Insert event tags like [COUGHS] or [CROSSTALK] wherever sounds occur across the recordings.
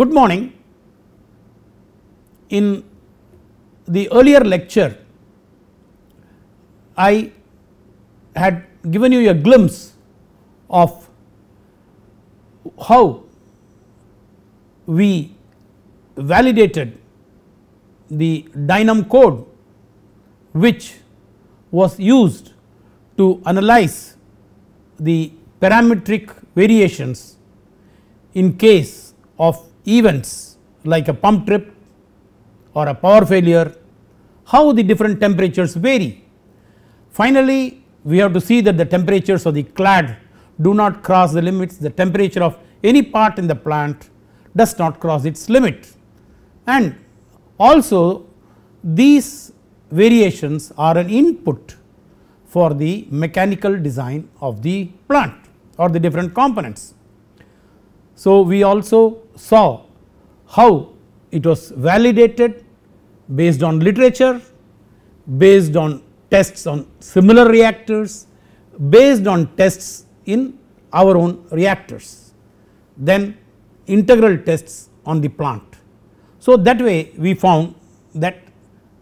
Good morning. In the earlier lecture, I had given you a glimpse of how we validated the Dynam code which was used to analyze the parametric variations in case of events like a pump trip or a power failure, how the different temperatures vary. Finally, we have to see that the temperatures of the clad do not cross the limits, the temperature of any part in the plant does not cross its limit. And also these variations are an input for the mechanical design of the plant or the different components. So, we also saw how it was validated based on literature, based on tests on similar reactors, based on tests in our own reactors, then integral tests on the plant. So, that way we found that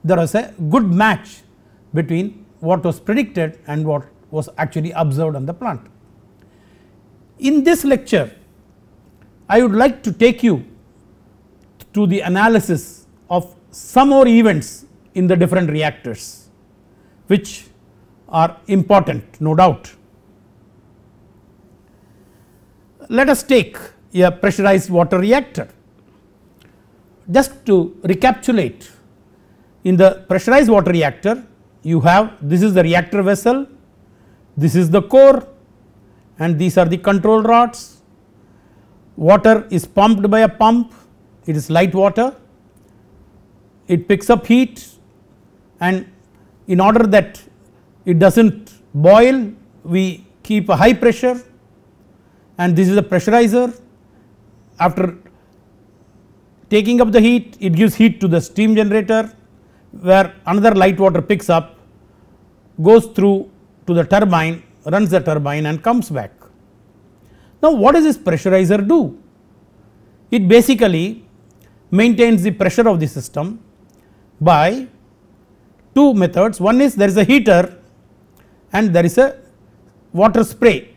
there was a good match between what was predicted and what was actually observed on the plant. In this lecture I would like to take you to the analysis of some more events in the different reactors which are important no doubt. Let us take a pressurized water reactor. Just to recapitulate in the pressurized water reactor you have this is the reactor vessel, this is the core and these are the control rods water is pumped by a pump it is light water it picks up heat and in order that it does not boil we keep a high pressure and this is a pressurizer after taking up the heat it gives heat to the steam generator where another light water picks up goes through to the turbine runs the turbine and comes back. Now, what does this pressurizer do? It basically maintains the pressure of the system by two methods. One is there is a heater and there is a water spray.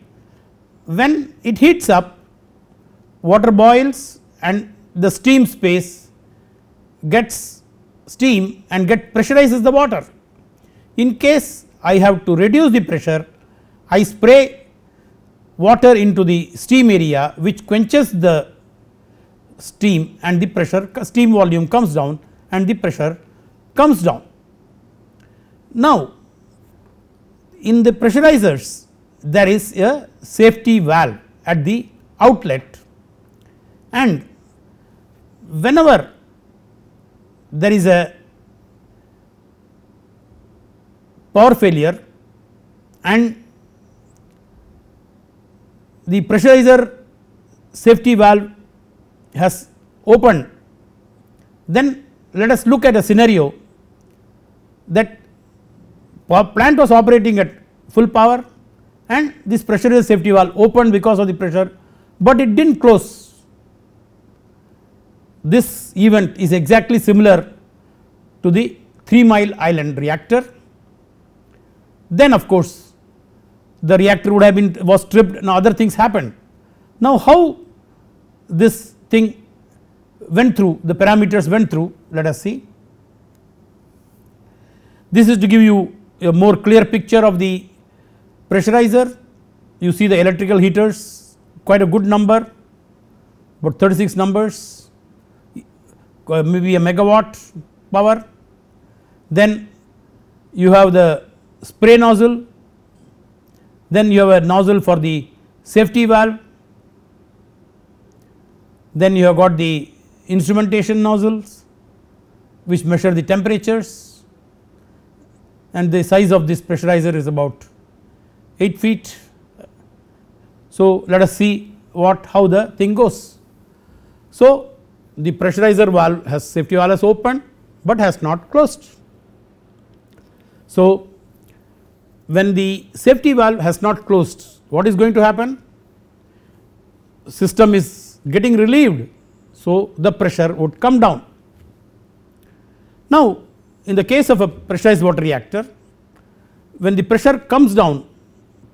When it heats up, water boils and the steam space gets steam and get pressurizes the water. In case I have to reduce the pressure, I spray water into the steam area which quenches the steam and the pressure steam volume comes down and the pressure comes down. Now, in the pressurizers there is a safety valve at the outlet and whenever there is a power failure and the pressurizer safety valve has opened then let us look at a scenario that plant was operating at full power and this pressurizer safety valve opened because of the pressure but it did not close. This event is exactly similar to the 3 mile island reactor then of course the reactor would have been was stripped and other things happened. Now how this thing went through the parameters went through let us see. This is to give you a more clear picture of the pressurizer you see the electrical heaters quite a good number but 36 numbers maybe a megawatt power then you have the spray nozzle then you have a nozzle for the safety valve, then you have got the instrumentation nozzles which measure the temperatures and the size of this pressurizer is about 8 feet. So, let us see what how the thing goes. So, the pressurizer valve has safety valve has opened, but has not closed. So, when the safety valve has not closed what is going to happen system is getting relieved so the pressure would come down. Now in the case of a pressurized water reactor when the pressure comes down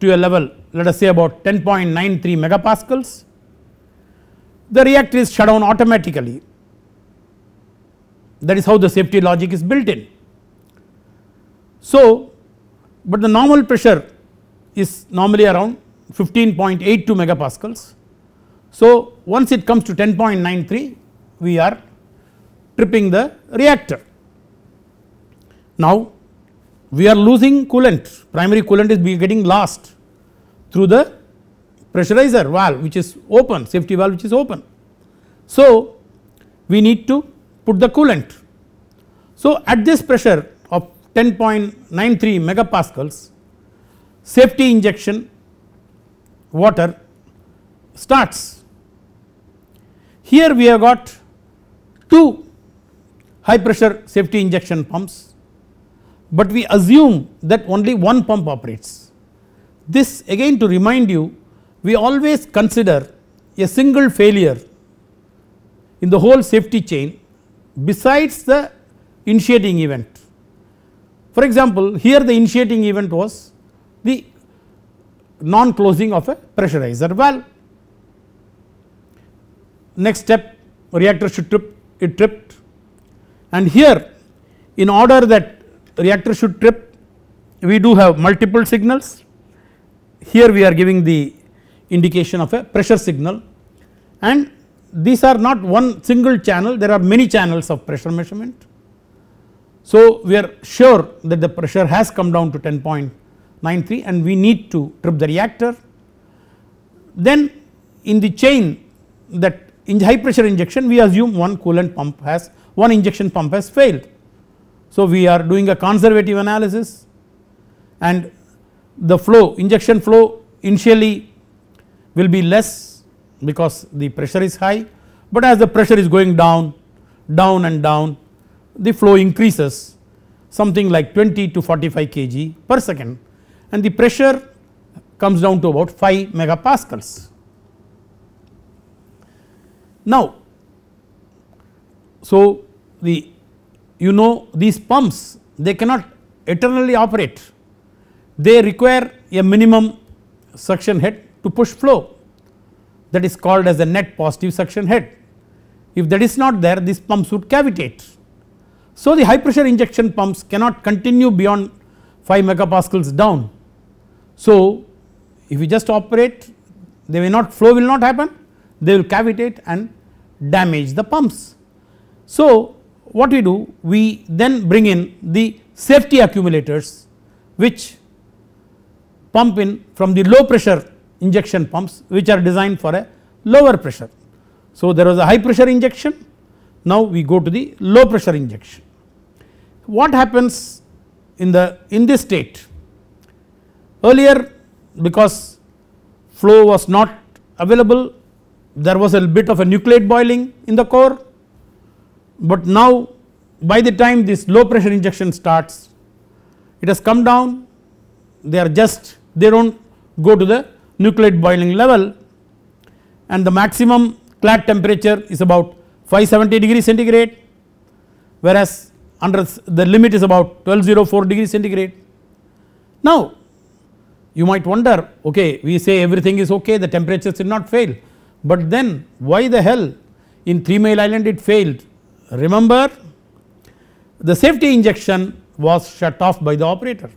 to a level let us say about 10.93 megapascals the reactor is shut down automatically that is how the safety logic is built in. So but the normal pressure is normally around 15.82 megapascals. So once it comes to 10.93 we are tripping the reactor. Now we are losing coolant primary coolant is getting lost through the pressurizer valve which is open safety valve which is open. So we need to put the coolant. So at this pressure 10.93 megapascals, safety injection water starts. Here we have got two high pressure safety injection pumps, but we assume that only one pump operates. This again to remind you we always consider a single failure in the whole safety chain besides the initiating event. For example, here the initiating event was the non closing of a pressurizer valve. Next step reactor should trip it tripped and here in order that reactor should trip we do have multiple signals here we are giving the indication of a pressure signal and these are not one single channel there are many channels of pressure measurement so, we are sure that the pressure has come down to 10.93 and we need to trip the reactor. Then in the chain that in high pressure injection we assume one coolant pump has one injection pump has failed. So, we are doing a conservative analysis and the flow injection flow initially will be less because the pressure is high, but as the pressure is going down, down and down the flow increases something like 20 to 45 kg per second and the pressure comes down to about 5 megapascals. Now so the you know these pumps they cannot eternally operate they require a minimum suction head to push flow that is called as a net positive suction head if that is not there these pumps would cavitate so, the high pressure injection pumps cannot continue beyond 5 megapascals down. So, if you just operate they will not flow will not happen they will cavitate and damage the pumps. So, what we do we then bring in the safety accumulators which pump in from the low pressure injection pumps which are designed for a lower pressure. So, there was a high pressure injection now we go to the low pressure injection what happens in the in this state earlier because flow was not available there was a bit of a nucleate boiling in the core but now by the time this low pressure injection starts it has come down they are just they do not go to the nucleate boiling level and the maximum clad temperature is about 570 degree centigrade whereas under the limit is about 1204 degree centigrade. Now you might wonder okay we say everything is okay the temperatures did not fail but then why the hell in 3 mile island it failed remember the safety injection was shut off by the operator.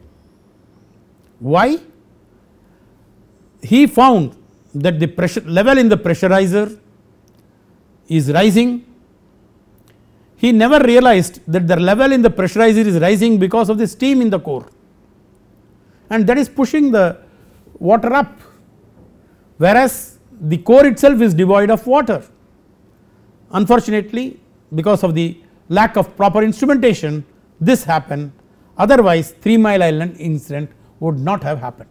Why? He found that the pressure level in the pressurizer is rising he never realized that the level in the pressurizer is rising because of the steam in the core and that is pushing the water up whereas the core itself is devoid of water. Unfortunately because of the lack of proper instrumentation this happened otherwise 3 mile island incident would not have happened.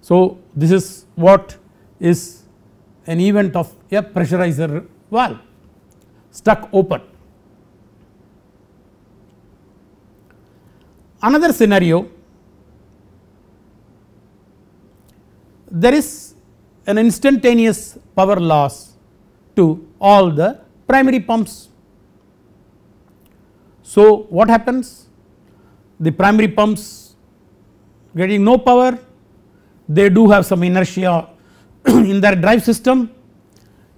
So this is what is an event of a pressurizer valve stuck open. Another scenario there is an instantaneous power loss to all the primary pumps. So, what happens? The primary pumps getting no power, they do have some inertia [CLEARS THROAT] in their drive system,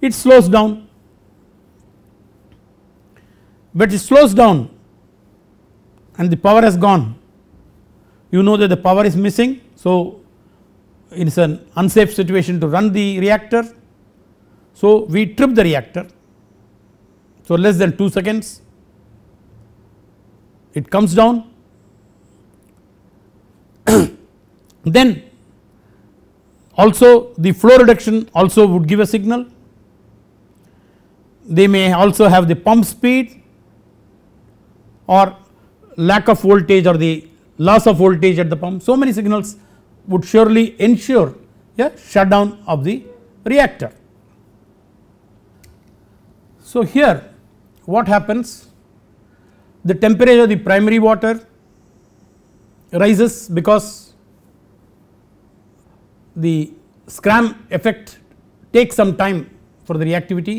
it slows down, but it slows down and the power has gone you know that the power is missing. So, it is an unsafe situation to run the reactor. So, we trip the reactor. So, less than 2 seconds it comes down [COUGHS] then also the flow reduction also would give a signal they may also have the pump speed or lack of voltage or the loss of voltage at the pump so many signals would surely ensure a shutdown of the reactor. So here what happens the temperature of the primary water rises because the scram effect takes some time for the reactivity.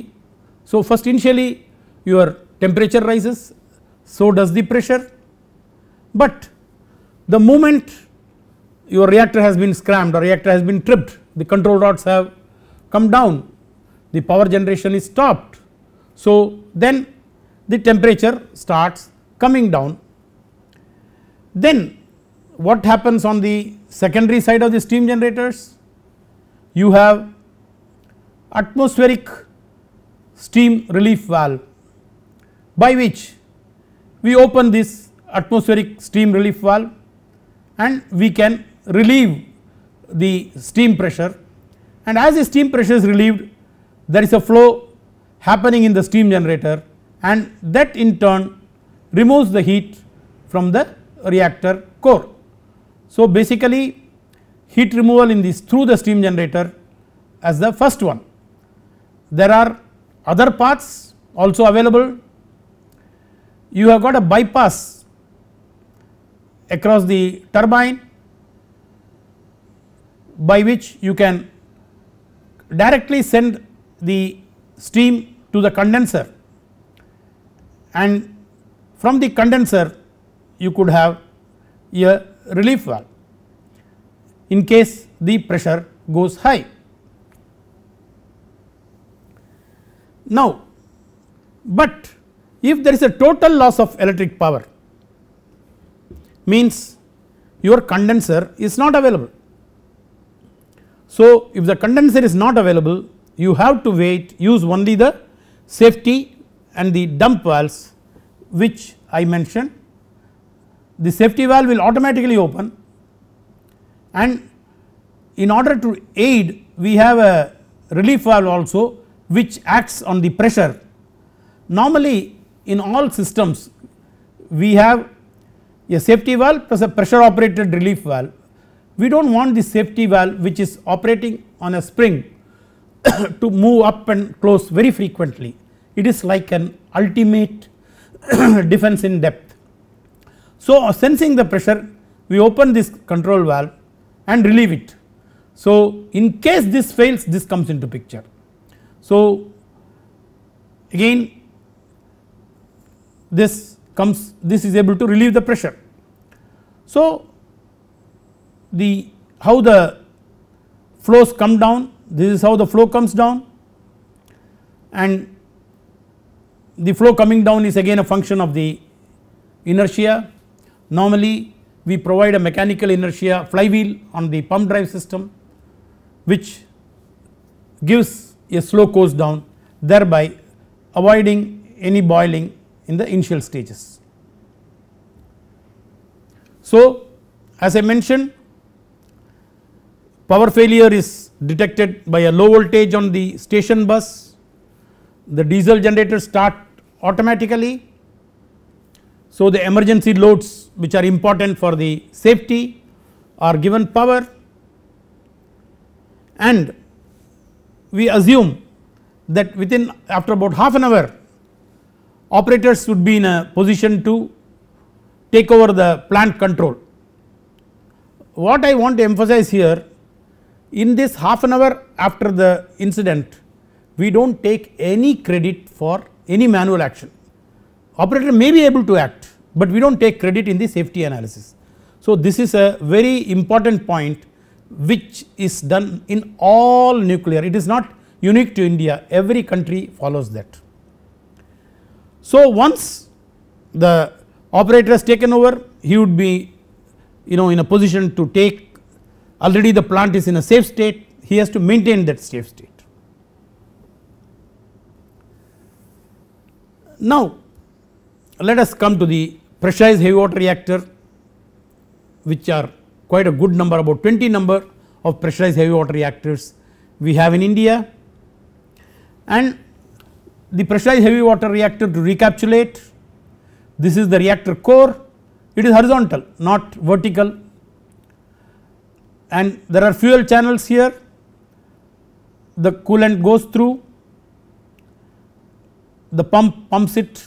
So first initially your temperature rises so does the pressure but the moment your reactor has been scrammed or reactor has been tripped the control rods have come down the power generation is stopped. So then the temperature starts coming down. Then what happens on the secondary side of the steam generators? You have atmospheric steam relief valve by which we open this atmospheric steam relief valve and we can relieve the steam pressure and as the steam pressure is relieved there is a flow happening in the steam generator and that in turn removes the heat from the reactor core. So, basically heat removal in this through the steam generator as the first one. There are other paths also available. You have got a bypass across the turbine by which you can directly send the steam to the condenser and from the condenser you could have a relief valve in case the pressure goes high. Now, but if there is a total loss of electric power means your condenser is not available. So, if the condenser is not available you have to wait use only the safety and the dump valves which I mentioned the safety valve will automatically open and in order to aid we have a relief valve also which acts on the pressure. Normally in all systems we have a safety valve plus a pressure operated relief valve. We do not want the safety valve which is operating on a spring [COUGHS] to move up and close very frequently. It is like an ultimate [COUGHS] defense in depth. So, sensing the pressure we open this control valve and relieve it. So, in case this fails this comes into picture. So, again this comes this is able to relieve the pressure so, the how the flows come down this is how the flow comes down and the flow coming down is again a function of the inertia normally we provide a mechanical inertia flywheel on the pump drive system which gives a slow course down thereby avoiding any boiling in the initial stages. So, as I mentioned power failure is detected by a low voltage on the station bus, the diesel generators start automatically. So, the emergency loads which are important for the safety are given power and we assume that within after about half an hour operators would be in a position to take over the plant control. What I want to emphasize here in this half an hour after the incident we do not take any credit for any manual action. Operator may be able to act, but we do not take credit in the safety analysis. So, this is a very important point which is done in all nuclear it is not unique to India every country follows that. So, once the operator has taken over he would be you know in a position to take already the plant is in a safe state he has to maintain that safe state. Now let us come to the pressurized heavy water reactor which are quite a good number about 20 number of pressurized heavy water reactors we have in India and the pressurized heavy water reactor to recapitulate this is the reactor core, it is horizontal not vertical and there are fuel channels here, the coolant goes through, the pump pumps it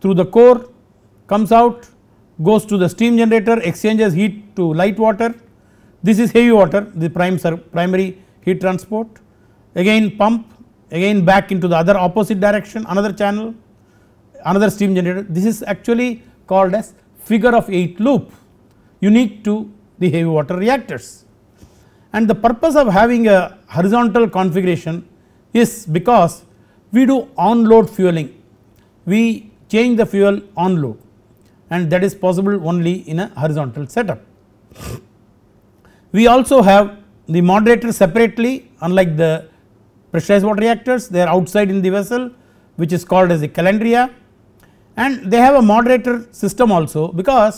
through the core, comes out, goes to the steam generator, exchanges heat to light water. This is heavy water, the prime primary heat transport, again pump, again back into the other opposite direction, another channel, another steam generator this is actually called as figure of 8 loop unique to the heavy water reactors. And the purpose of having a horizontal configuration is because we do on load fueling, we change the fuel on load and that is possible only in a horizontal setup. We also have the moderator separately unlike the pressurized water reactors they are outside in the vessel which is called as the calandria and they have a moderator system also because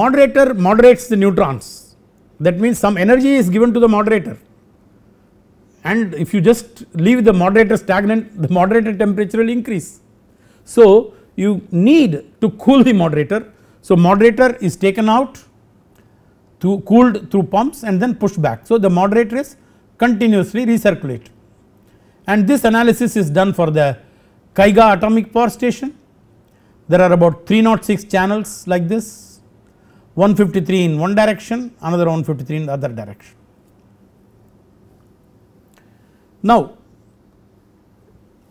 moderator moderates the neutrons that means some energy is given to the moderator and if you just leave the moderator stagnant [LAUGHS] the moderator temperature will increase. So, you need to cool the moderator. So, moderator is taken out to cooled through pumps and then pushed back. So, the moderator is continuously recirculate. and this analysis is done for the Kaiga atomic power station there are about 306 channels like this 153 in one direction another 153 in the other direction. Now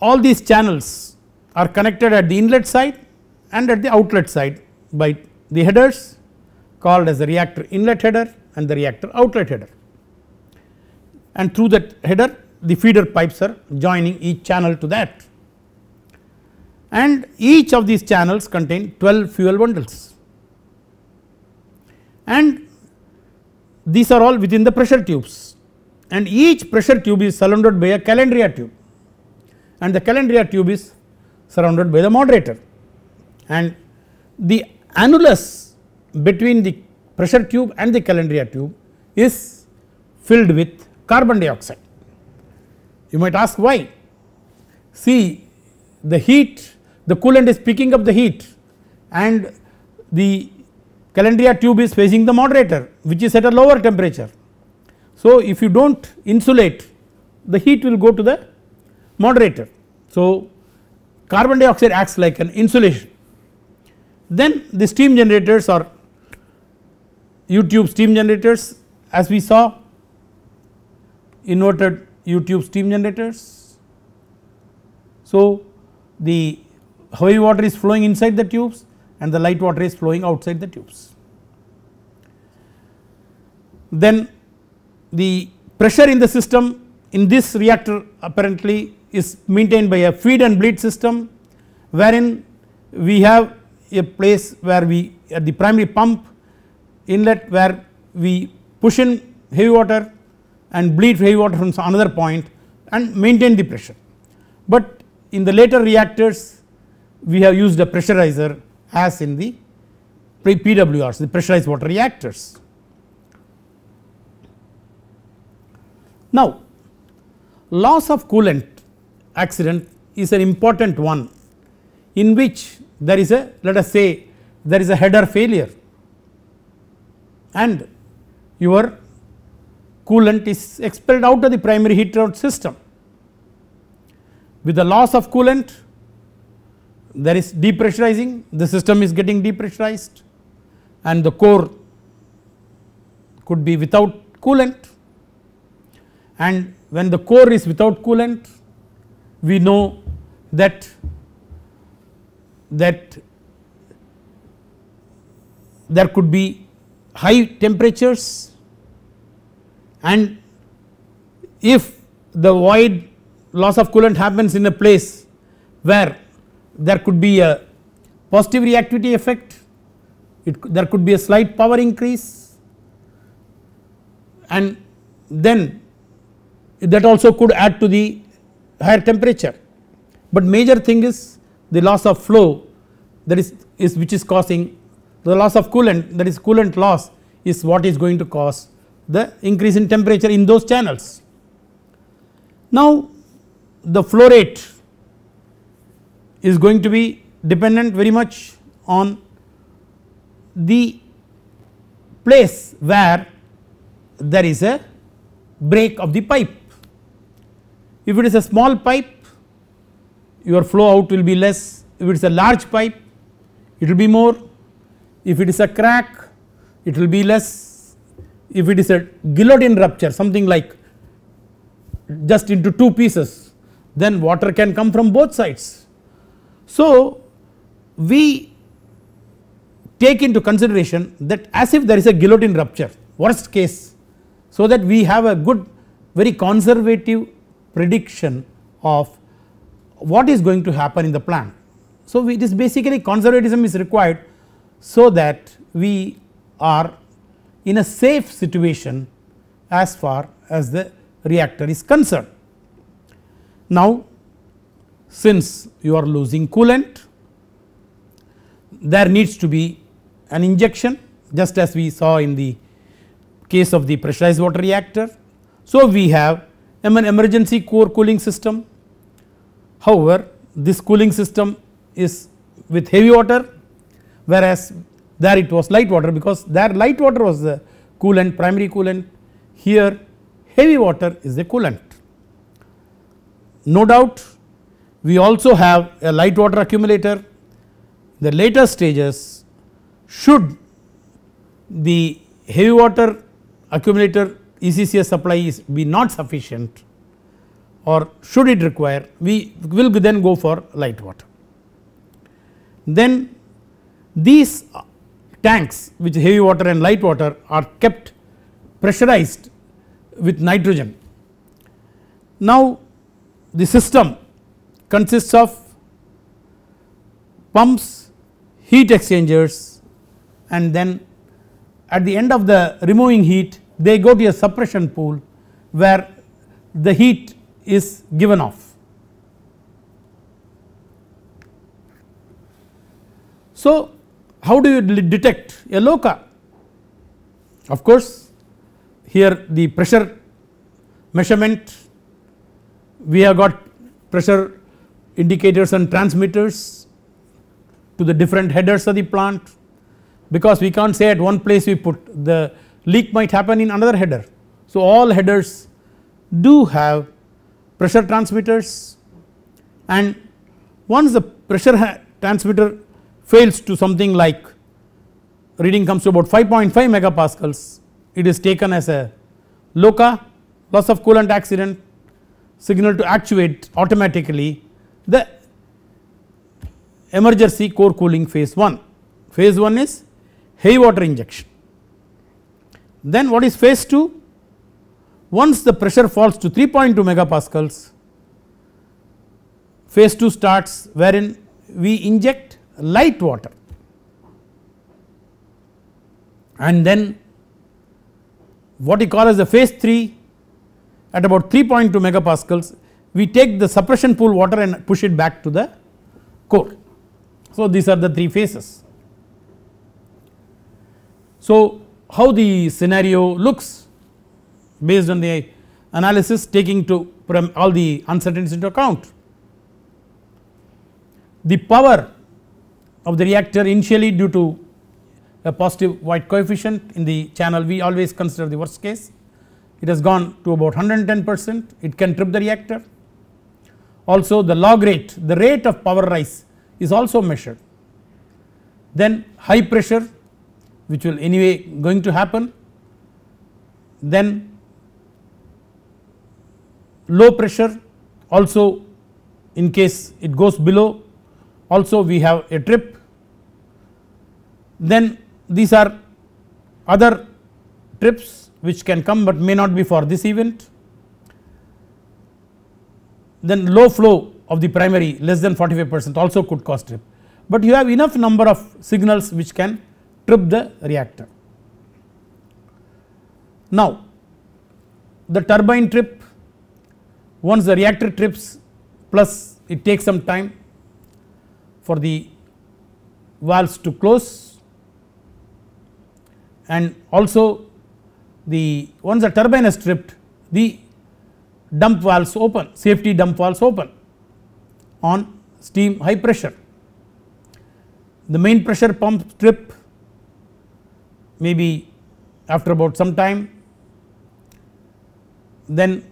all these channels are connected at the inlet side and at the outlet side by the headers called as the reactor inlet header and the reactor outlet header and through that header the feeder pipes are joining each channel to that and each of these channels contain 12 fuel bundles and these are all within the pressure tubes and each pressure tube is surrounded by a calandria tube and the calandria tube is surrounded by the moderator and the annulus between the pressure tube and the calandria tube is filled with carbon dioxide. You might ask why? See the heat the coolant is picking up the heat and the calandria tube is facing the moderator which is at a lower temperature. So, if you do not insulate the heat will go to the moderator. So, carbon dioxide acts like an insulation. Then the steam generators or U tube steam generators as we saw inverted U tube steam generators. So, the heavy water is flowing inside the tubes and the light water is flowing outside the tubes. Then the pressure in the system in this reactor apparently is maintained by a feed and bleed system wherein we have a place where we at the primary pump inlet where we push in heavy water and bleed heavy water from another point and maintain the pressure. But in the later reactors we have used a pressurizer as in the PWRs the pressurized water reactors. Now loss of coolant accident is an important one in which there is a let us say there is a header failure and your coolant is expelled out of the primary heat rod system. With the loss of coolant there is depressurizing the system is getting depressurized and the core could be without coolant and when the core is without coolant we know that that there could be high temperatures and if the void loss of coolant happens in a place where there could be a positive reactivity effect, it, there could be a slight power increase and then that also could add to the higher temperature. But major thing is the loss of flow that is, is which is causing the loss of coolant that is coolant loss is what is going to cause the increase in temperature in those channels. Now the flow rate is going to be dependent very much on the place where there is a break of the pipe. If it is a small pipe your flow out will be less, if it is a large pipe it will be more, if it is a crack it will be less, if it is a guillotine rupture something like just into two pieces then water can come from both sides so, we take into consideration that as if there is a guillotine rupture worst case so that we have a good very conservative prediction of what is going to happen in the plant. So, it is basically conservatism is required so that we are in a safe situation as far as the reactor is concerned. Now, since you are losing coolant there needs to be an injection just as we saw in the case of the pressurized water reactor. So, we have an emergency core cooling system however this cooling system is with heavy water whereas there it was light water because there light water was the coolant primary coolant here heavy water is the coolant. No doubt we also have a light water accumulator. The later stages should the heavy water accumulator ECCS supply is be not sufficient or should it require we will then go for light water. Then these tanks which heavy water and light water are kept pressurized with nitrogen. Now the system consists of pumps, heat exchangers and then at the end of the removing heat they go to a suppression pool where the heat is given off. So how do you detect a LOCA? Of course here the pressure measurement we have got pressure indicators and transmitters to the different headers of the plant because we can't say at one place we put the leak might happen in another header. So all headers do have pressure transmitters and once the pressure transmitter fails to something like reading comes to about 5.5 megapascals it is taken as a LOCA loss of coolant accident signal to actuate automatically the emergency core cooling phase 1. Phase 1 is heavy water injection. Then what is phase 2? Once the pressure falls to 3.2 megapascals, phase 2 starts wherein we inject light water and then what we call as the phase 3 at about 3.2 megapascals we take the suppression pool water and push it back to the core. So these are the three phases. So how the scenario looks based on the analysis taking to all the uncertainties into account. The power of the reactor initially due to a positive White coefficient in the channel we always consider the worst case. It has gone to about 110 percent, it can trip the reactor also the log rate the rate of power rise is also measured. Then high pressure which will anyway going to happen then low pressure also in case it goes below also we have a trip then these are other trips which can come but may not be for this event then low flow of the primary less than 45 percent also could cause trip, but you have enough number of signals which can trip the reactor. Now the turbine trip once the reactor trips plus it takes some time for the valves to close and also the once the turbine has tripped the dump valves open, safety dump valves open on steam high pressure. The main pressure pump strip maybe after about some time then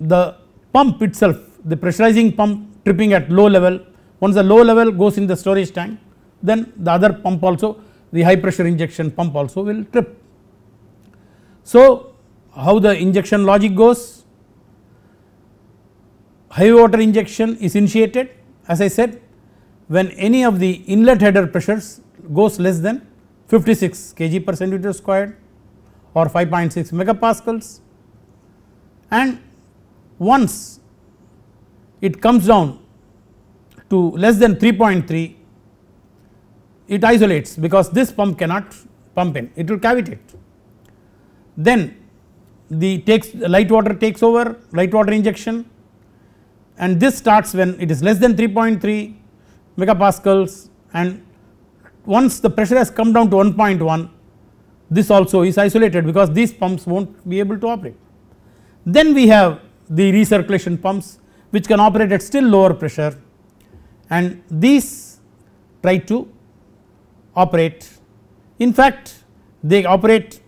the pump itself the pressurizing pump tripping at low level once the low level goes in the storage tank then the other pump also the high pressure injection pump also will trip. So how the injection logic goes high water injection is initiated as I said when any of the inlet header pressures goes less than 56 kg per centimeter squared or 5.6 megapascals and once it comes down to less than 3.3 it isolates because this pump cannot pump in it will cavitate then the takes light water takes over light water injection and this starts when it is less than 3.3 megapascals and once the pressure has come down to 1.1 this also is isolated because these pumps will not be able to operate. Then we have the recirculation pumps which can operate at still lower pressure and these try to operate in fact they operate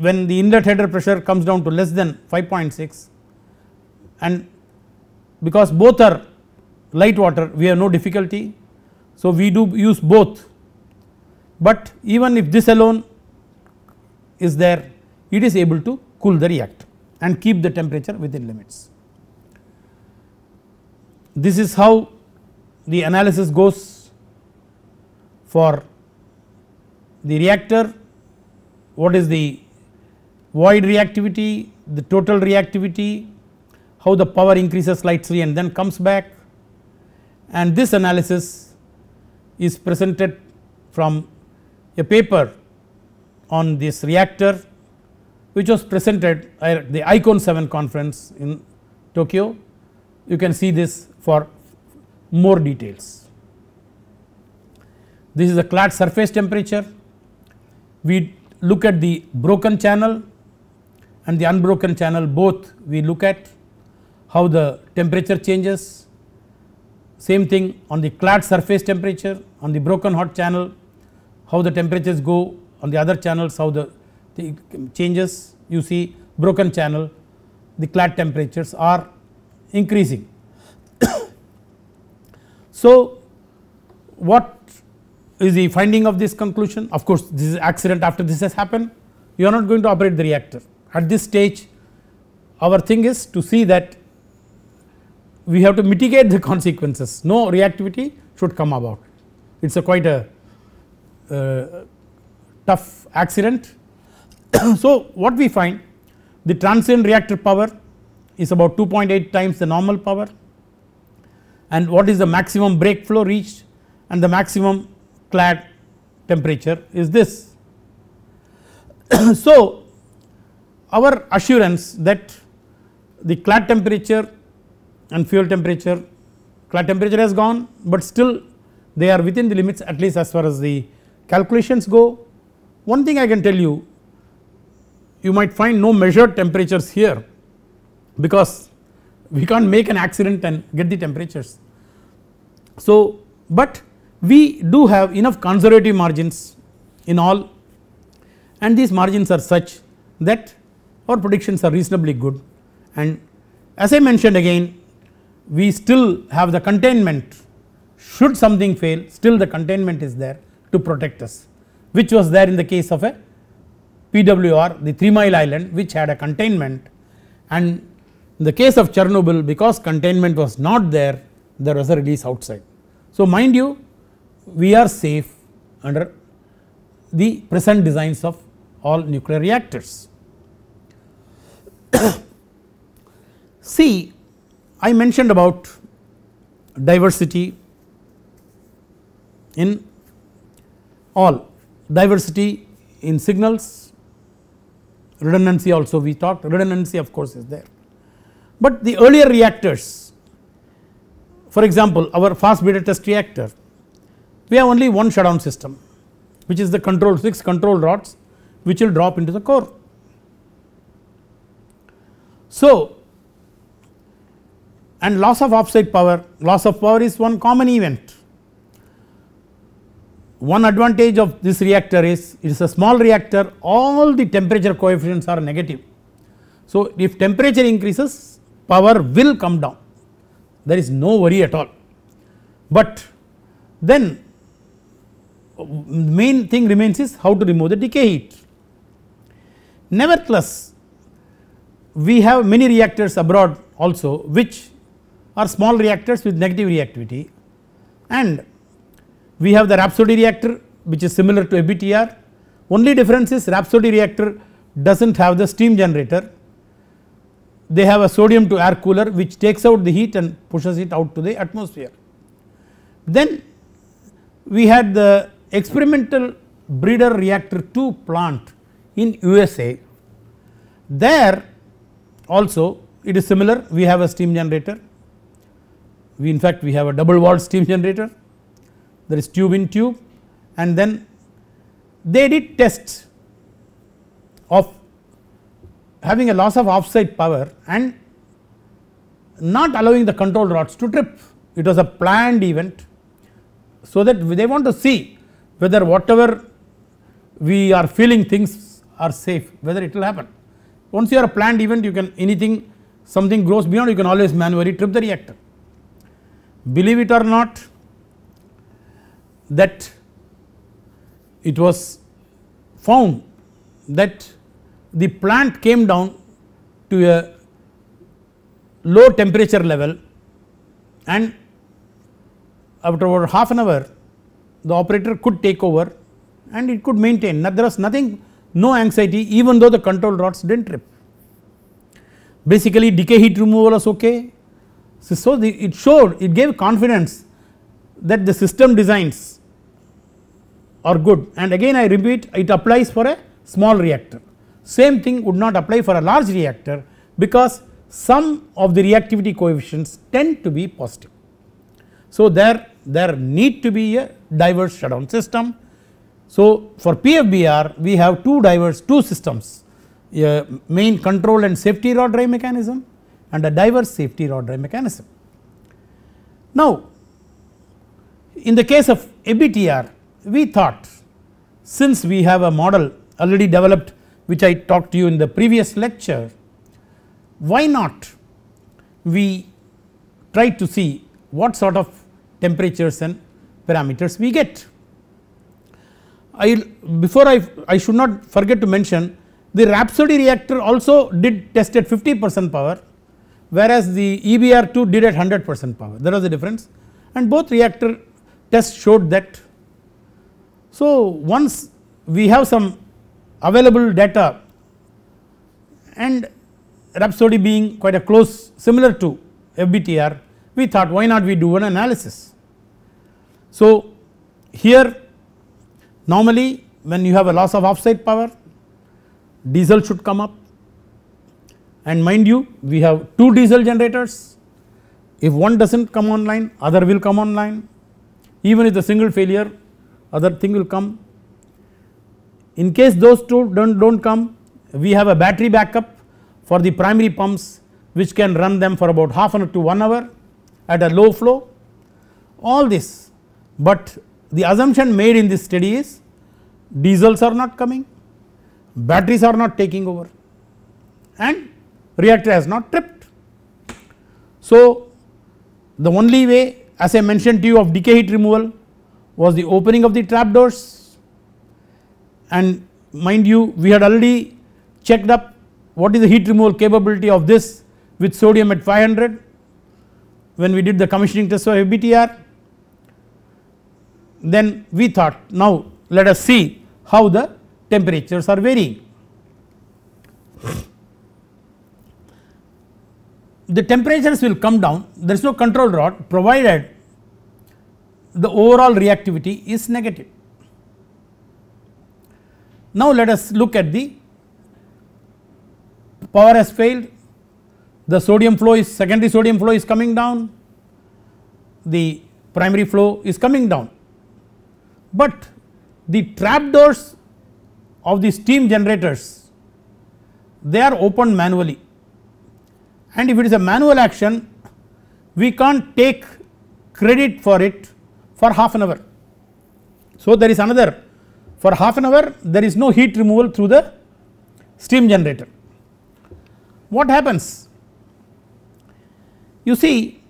when the inlet header pressure comes down to less than 5.6 and because both are light water we have no difficulty. So, we do use both, but even if this alone is there it is able to cool the reactor and keep the temperature within limits. This is how the analysis goes for the reactor, what is the void reactivity, the total reactivity, how the power increases slightly and then comes back and this analysis is presented from a paper on this reactor which was presented at the ICON 7 conference in Tokyo. You can see this for more details. This is the clad surface temperature. We look at the broken channel and the unbroken channel both we look at how the temperature changes, same thing on the clad surface temperature on the broken hot channel how the temperatures go on the other channels how the, the changes you see broken channel the clad temperatures are increasing. [COUGHS] so what is the finding of this conclusion of course this is accident after this has happened you are not going to operate the reactor at this stage our thing is to see that we have to mitigate the [LAUGHS] consequences no reactivity should come about it is a quite a uh, tough accident. [COUGHS] so what we find the transient reactor power is about 2.8 times the normal power and what is the maximum break flow reached and the maximum clad temperature is this. [COUGHS] so our assurance that the clad temperature and fuel temperature cloud temperature has gone but still they are within the limits at least as far as the calculations go. One thing I can tell you you might find no measured temperatures here because we can't make an accident and get the temperatures. So, but we do have enough conservative margins in all and these margins are such that our predictions are reasonably good and as I mentioned again we still have the containment should something fail still the containment is there to protect us which was there in the case of a PWR the 3 mile island which had a containment and in the case of Chernobyl because containment was not there there was a release outside. So mind you we are safe under the present designs of all nuclear reactors. [COUGHS] See I mentioned about diversity in all diversity in signals redundancy also we talked redundancy of course is there. But the earlier reactors for example our fast beta test reactor we have only one shutdown system which is the control 6 control rods which will drop into the core. So and loss of offside power, loss of power is one common event. One advantage of this reactor is it is a small reactor all the temperature coefficients are negative. So, if temperature increases power will come down there is no worry at all. But then mm, main thing remains is how to remove the decay heat. Nevertheless, we have many reactors abroad also which are small reactors with negative reactivity and we have the Rhapsody reactor which is similar to ABTR. Only difference is Rhapsody reactor does not have the steam generator. They have a sodium to air cooler which takes out the heat and pushes it out to the atmosphere. Then we had the experimental breeder reactor 2 plant in USA. There also it is similar we have a steam generator we in fact we have a double wall steam generator there is tube in tube and then they did test of having a loss of offside power and not allowing the control rods to trip it was a planned event so that they want to see whether whatever we are feeling things are safe whether it will happen once you are a planned event you can anything something grows beyond you can always manually trip the reactor believe it or not that it was found that the plant came down to a low temperature level and after about half an hour the operator could take over and it could maintain there was nothing no anxiety even though the control rods did not trip. Basically decay heat removal was okay so, the, it showed it gave confidence that the system designs are good and again I repeat it applies for a small reactor. Same thing would not apply for a large reactor because some of the reactivity coefficients tend to be positive. So, there, there need to be a diverse shutdown system. So, for PFBR we have two diverse two systems a main control and safety rod drive mechanism and a diverse safety rod drive mechanism. Now, in the case of ABTR, we thought since we have a model already developed which I talked to you in the previous lecture, why not we try to see what sort of temperatures and parameters we get. I before I, I should not forget to mention the Rhapsody reactor also did test at 50 percent power whereas the EBR2 did at 100 percent power that was the difference and both reactor tests showed that. So once we have some available data and Rhapsody being quite a close similar to FBTR we thought why not we do an analysis. So here normally when you have a loss of offsite power diesel should come up and mind you we have two diesel generators if one does not come online other will come online even if the single failure other thing will come. In case those two do not do not come we have a battery backup for the primary pumps which can run them for about half an hour to 1 hour at a low flow all this but the assumption made in this study is diesels are not coming batteries are not taking over and reactor has not tripped. So, the only way as I mentioned to you of decay heat removal was the opening of the trap doors and mind you we had already checked up what is the heat removal capability of this with sodium at 500 when we did the commissioning test for FBTR then we thought now let us see how the temperatures are varying the temperatures will come down there is no control rod provided the overall reactivity is negative. Now let us look at the power has failed the sodium flow is secondary sodium flow is coming down the primary flow is coming down but the trap doors of the steam generators they are opened manually and if it is a manual action we can't take credit for it for half an hour. So, there is another for half an hour there is no heat removal through the steam generator. What happens? You see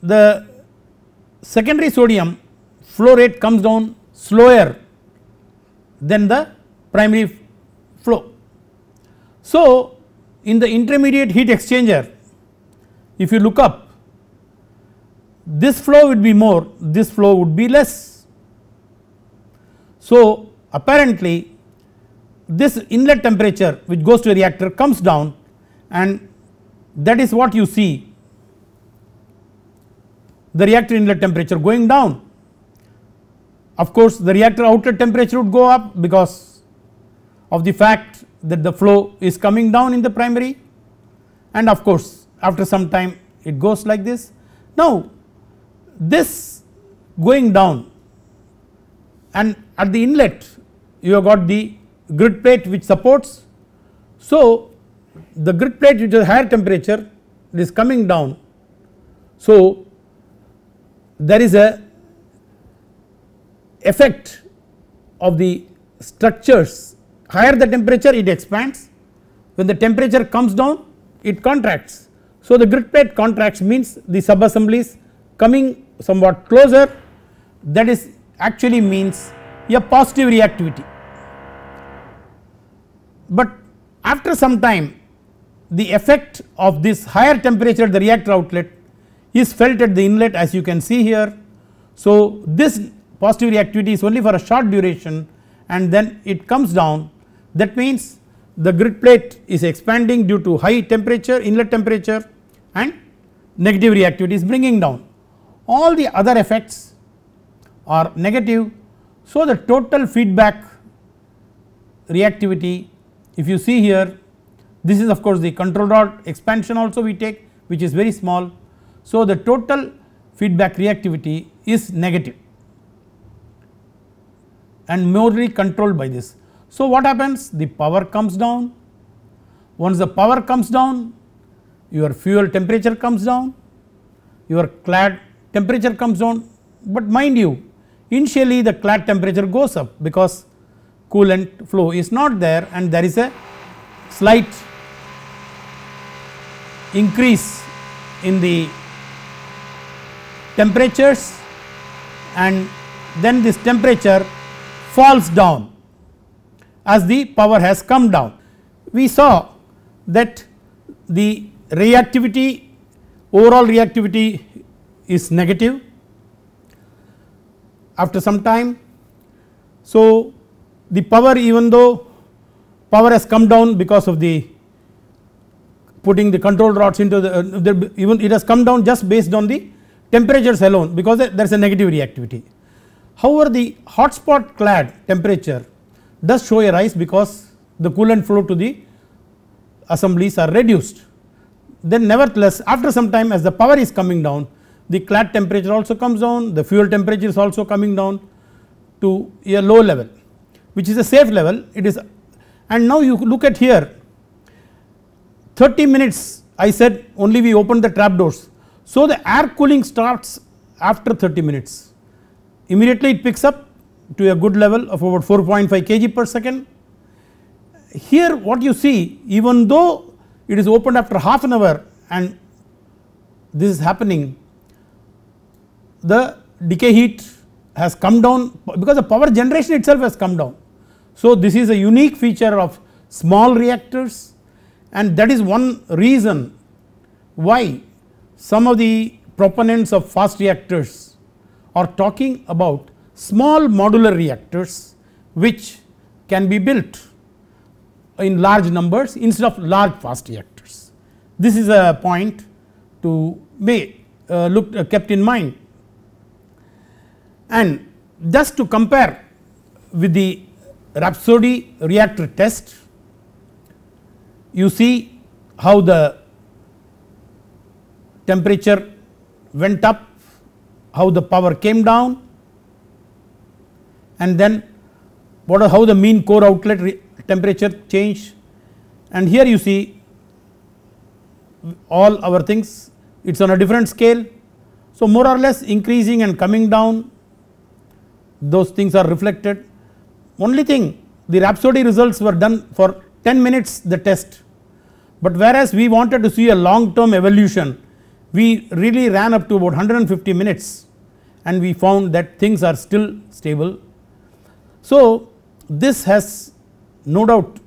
the secondary sodium flow rate comes down slower than the primary flow. So, in the intermediate heat exchanger if you look up this flow would be more this flow would be less. So apparently this inlet temperature which goes to a reactor comes down and that is what you see the reactor inlet temperature going down. Of course the reactor outlet temperature would go up because of the fact that the flow is coming down in the primary and of course after some time it goes like this. Now this going down and at the inlet you have got the grid plate which supports. So the grid plate which is higher temperature is coming down. So there is a effect of the structures higher the temperature it expands when the temperature comes down it contracts. So, the grid plate contracts means the sub assemblies coming somewhat closer that is actually means a positive reactivity. But after some time the effect of this higher temperature at the reactor outlet is felt at the inlet as you can see here. So, this positive reactivity is only for a short duration and then it comes down that means the grid plate is expanding due to high temperature inlet temperature and negative reactivity is bringing down. All the other effects are negative. So, the total feedback reactivity if you see here this is of course the control rod expansion also we take which is very small. So, the total feedback reactivity is negative and morely controlled by this. So, what happens? The power comes down. Once the power comes down, your fuel temperature comes down, your clad temperature comes down. But mind you, initially the clad temperature goes up because coolant flow is not there and there is a slight increase in the temperatures and then this temperature falls down as the power has come down. We saw that the reactivity overall reactivity is negative after some time. So, the power even though power has come down because of the putting the control rods into the, uh, the even it has come down just based on the temperatures alone because there is a negative reactivity. However, the hot spot clad temperature does show a rise because the coolant flow to the assemblies are reduced. Then nevertheless after some time as the power is coming down the clad temperature also comes down the fuel temperature is also coming down to a low level which is a safe level it is and now you look at here 30 minutes I said only we open the trap doors. So the air cooling starts after 30 minutes immediately it picks up to a good level of about 4.5 kg per second. Here what you see even though it is opened after half an hour and this is happening the decay heat has come down because the power generation itself has come down. So this is a unique feature of small reactors and that is one reason why some of the proponents of fast reactors are talking about small modular reactors which can be built in large numbers instead of large fast reactors. This is a point to be uh, looked uh, kept in mind and just to compare with the Rhapsody reactor test you see how the temperature went up, how the power came down and then what how the mean core outlet temperature change and here you see all our things it is on a different scale. So, more or less increasing and coming down those things are reflected only thing the Rhapsody results were done for 10 minutes the test but whereas we wanted to see a long term evolution we really ran up to about 150 minutes and we found that things are still stable so, this has no doubt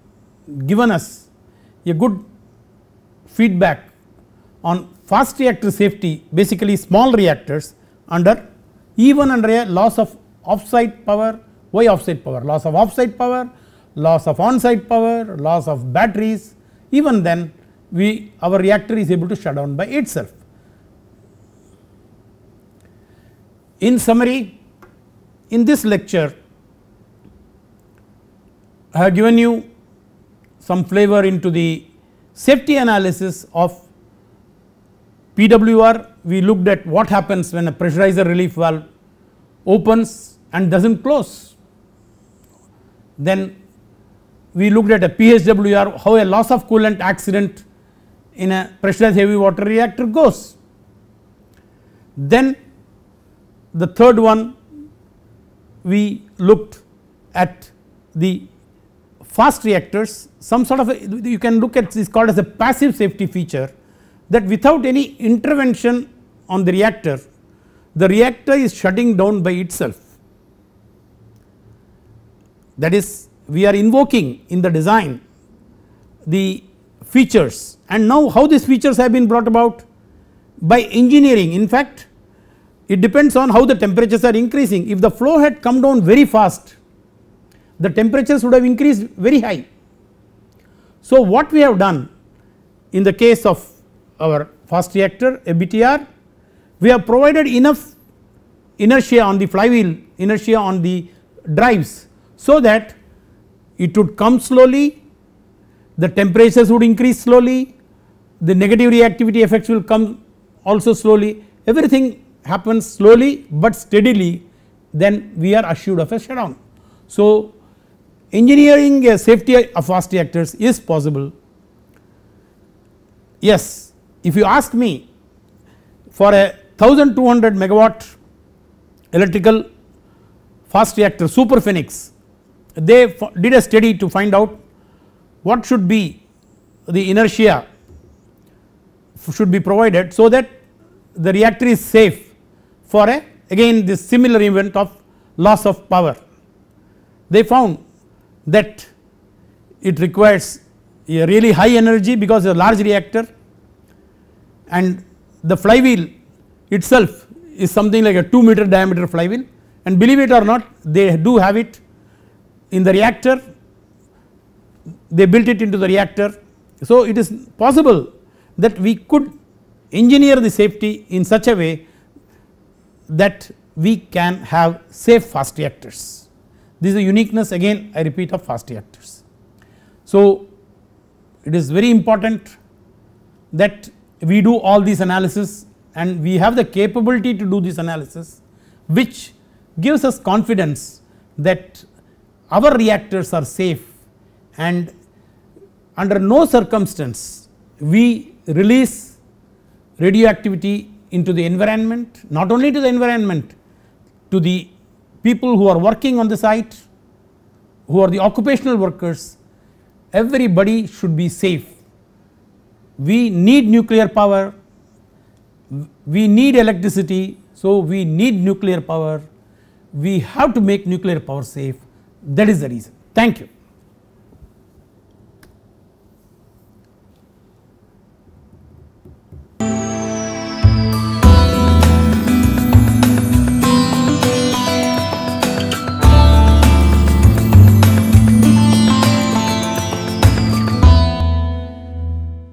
given us a good feedback on fast reactor safety basically small reactors under even under a loss of offsite power why offsite power loss of offsite power loss of on-site power loss of batteries even then we our reactor is able to shut down by itself. In summary in this lecture I have given you some flavor into the safety analysis of PWR. We looked at what happens when a pressurizer relief valve opens and does not close. Then we looked at a PHWR how a loss of coolant accident in a pressurized heavy water reactor goes. Then the third one we looked at the fast reactors some sort of a, you can look at this called as a passive safety feature that without any intervention on the reactor the reactor is shutting down by itself. That is we are invoking in the design the features and now how these features have been brought about by engineering in fact it depends on how the temperatures are increasing if the flow had come down very fast the temperatures would have increased very high. So, what we have done in the case of our fast reactor ABTR, we have provided enough inertia on the flywheel, inertia on the drives, so that it would come slowly, the temperatures would increase slowly, the negative reactivity effects will come also slowly, everything happens slowly but steadily, then we are assured of a shutdown. So, engineering a safety of fast reactors is possible. Yes, if you ask me for a 1200 megawatt electrical fast reactor super phoenix they did a study to find out what should be the inertia should be provided so that the reactor is safe for a again this similar event of loss of power. They found that it requires a really high energy because a large reactor and the flywheel itself is something like a 2 meter diameter flywheel and believe it or not they do have it in the reactor they built it into the reactor. So it is possible that we could engineer the safety in such a way that we can have safe fast reactors. This is the uniqueness again I repeat of fast reactors. So it is very important that we do all these analysis and we have the capability to do this analysis which gives us confidence that our reactors are safe and under no circumstance we release radioactivity into the environment not only to the environment to the people who are working on the site, who are the occupational workers, everybody should be safe. We need nuclear power, we need electricity, so we need nuclear power, we have to make nuclear power safe, that is the reason. Thank you.